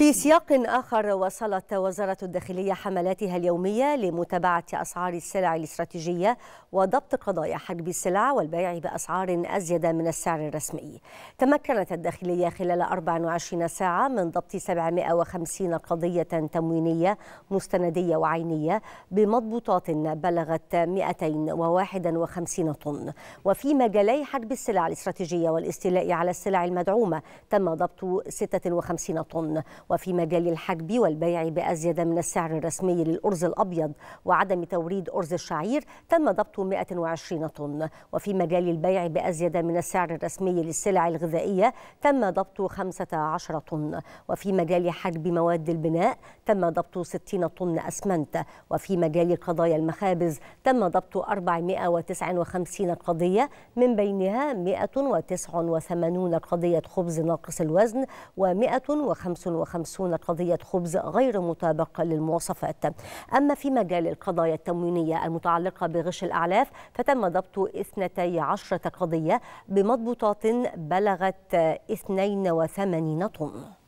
في سياق آخر وصلت وزارة الداخلية حملاتها اليومية لمتابعة أسعار السلع الاستراتيجية وضبط قضايا حجب السلع والبيع بأسعار أزيد من السعر الرسمي تمكنت الداخلية خلال 24 ساعة من ضبط 750 قضية تموينية مستندية وعينية بمضبوطات بلغت 251 طن وفي مجالي حجب السلع الاستراتيجية والاستيلاء على السلع المدعومة تم ضبط 56 طن وفي مجال الحجب والبيع بأزيد من السعر الرسمي للأرز الأبيض وعدم توريد أرز الشعير تم ضبط 120 طن وفي مجال البيع بأزيد من السعر الرسمي للسلع الغذائية تم ضبط 15 طن وفي مجال حجب مواد البناء تم ضبط 60 طن أسمنت وفي مجال قضايا المخابز تم ضبط 459 قضية من بينها 189 قضية خبز ناقص الوزن و 155 50 قضية خبز غير مطابقة للمواصفات أما في مجال القضايا التموينية المتعلقة بغش الأعلاف فتم ضبط 12 قضية بمضبوطات بلغت 82 طن